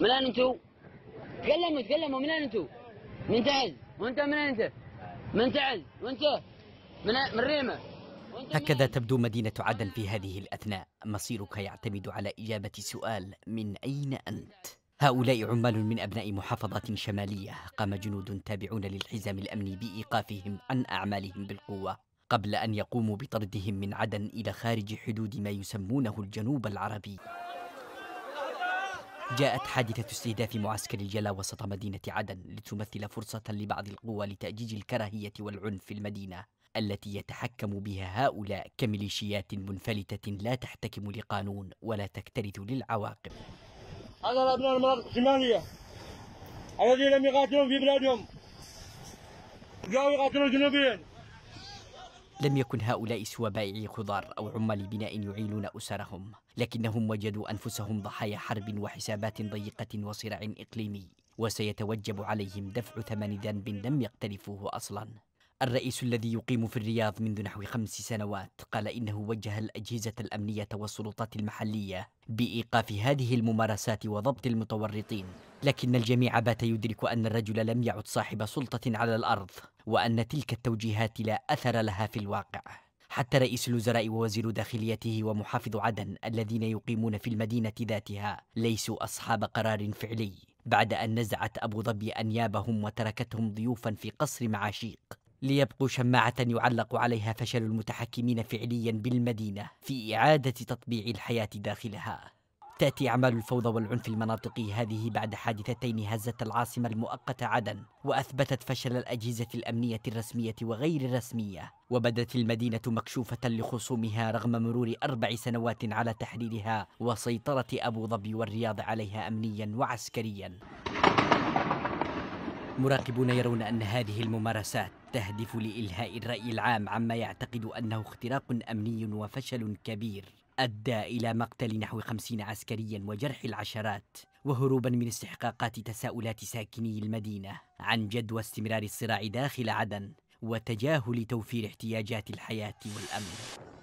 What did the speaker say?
من أين أنتو؟ تكلموا تكلموا من أين أنتو؟ من تعز وأنت من أين أنت؟ من تعز وأنت من من ريمة هكذا تبدو مدينة عدن في هذه الأثناء مصيرك يعتمد على إجابة سؤال من أين أنت؟ هؤلاء عمال من أبناء محافظات شمالية قام جنود تابعون للحزام الأمني بإيقافهم عن أعمالهم بالقوة قبل أن يقوموا بطردهم من عدن إلى خارج حدود ما يسمونه الجنوب العربي جاءت حادثة استهداف معسكر الجلا وسط مدينة عدن لتمثل فرصة لبعض القوى لتأجيج الكراهية والعنف في المدينة التي يتحكم بها هؤلاء كميليشيات منفلتة لا تحتكم لقانون ولا تكترث للعواقب هذا أبناء المناطق الشمالية الذين لم يقاتلون في بلادهم جاءوا يقاتلون الجنوبيين لم يكن هؤلاء سوى بائعي خضار أو عمال بناء يعيلون أسرهم لكنهم وجدوا أنفسهم ضحايا حرب وحسابات ضيقة وصراع إقليمي وسيتوجب عليهم دفع ثمن ذنب لم يقترفوه أصلا الرئيس الذي يقيم في الرياض منذ نحو خمس سنوات قال إنه وجه الأجهزة الأمنية والسلطات المحلية بإيقاف هذه الممارسات وضبط المتورطين لكن الجميع بات يدرك أن الرجل لم يعد صاحب سلطة على الأرض وأن تلك التوجيهات لا أثر لها في الواقع حتى رئيس الوزراء ووزير داخليته ومحافظ عدن الذين يقيمون في المدينة ذاتها ليسوا أصحاب قرار فعلي بعد أن نزعت أبو ظبي أنيابهم وتركتهم ضيوفا في قصر معاشيق ليبقوا شماعة يعلق عليها فشل المتحكمين فعليا بالمدينة في إعادة تطبيع الحياة داخلها تأتي أعمال الفوضى والعنف المناطقي هذه بعد حادثتين هزت العاصمة المؤقتة عدن وأثبتت فشل الأجهزة الأمنية الرسمية وغير الرسمية وبدت المدينة مكشوفة لخصومها رغم مرور أربع سنوات على تحريرها وسيطرة أبو ظبي والرياض عليها أمنيا وعسكريا مراقبون يرون أن هذه الممارسات تهدف لإلهاء الرأي العام عما يعتقد أنه اختراق أمني وفشل كبير أدى إلى مقتل نحو خمسين عسكريا وجرح العشرات وهروبا من استحقاقات تساؤلات ساكني المدينة عن جدوى استمرار الصراع داخل عدن وتجاهل توفير احتياجات الحياة والأمن